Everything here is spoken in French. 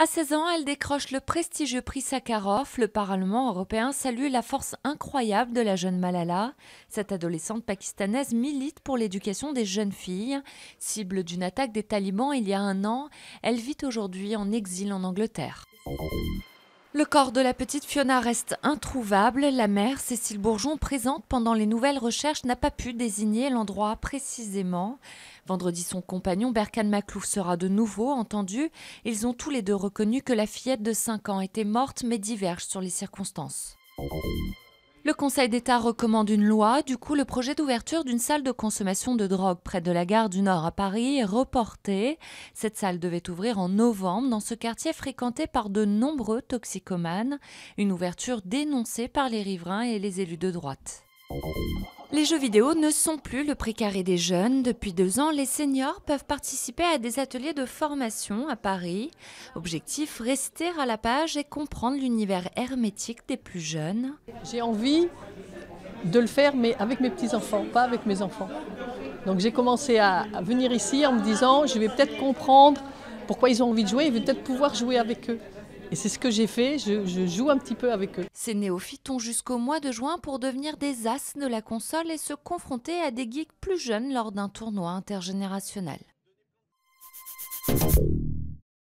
À 16 ans, elle décroche le prestigieux prix Sakharov. Le Parlement européen salue la force incroyable de la jeune Malala. Cette adolescente pakistanaise milite pour l'éducation des jeunes filles. Cible d'une attaque des talibans il y a un an, elle vit aujourd'hui en exil en Angleterre. Le corps de la petite Fiona reste introuvable. La mère, Cécile Bourgeon, présente pendant les nouvelles recherches, n'a pas pu désigner l'endroit précisément. Vendredi, son compagnon Berkan Maclou sera de nouveau entendu. Ils ont tous les deux reconnu que la fillette de 5 ans était morte, mais divergent sur les circonstances. Le Conseil d'État recommande une loi. Du coup, le projet d'ouverture d'une salle de consommation de drogue près de la gare du Nord à Paris est reporté. Cette salle devait ouvrir en novembre dans ce quartier fréquenté par de nombreux toxicomanes. Une ouverture dénoncée par les riverains et les élus de droite. Les jeux vidéo ne sont plus le précaré des jeunes. Depuis deux ans, les seniors peuvent participer à des ateliers de formation à Paris. Objectif, rester à la page et comprendre l'univers hermétique des plus jeunes. J'ai envie de le faire, mais avec mes petits-enfants, pas avec mes enfants. Donc j'ai commencé à venir ici en me disant, je vais peut-être comprendre pourquoi ils ont envie de jouer, et peut-être pouvoir jouer avec eux. Et c'est ce que j'ai fait, je, joue un petit peu avec eux. Ces néophytes ont jusqu'au mois de juin pour devenir des as de la console et se confronter à des geeks plus jeunes lors d'un tournoi intergénérationnel.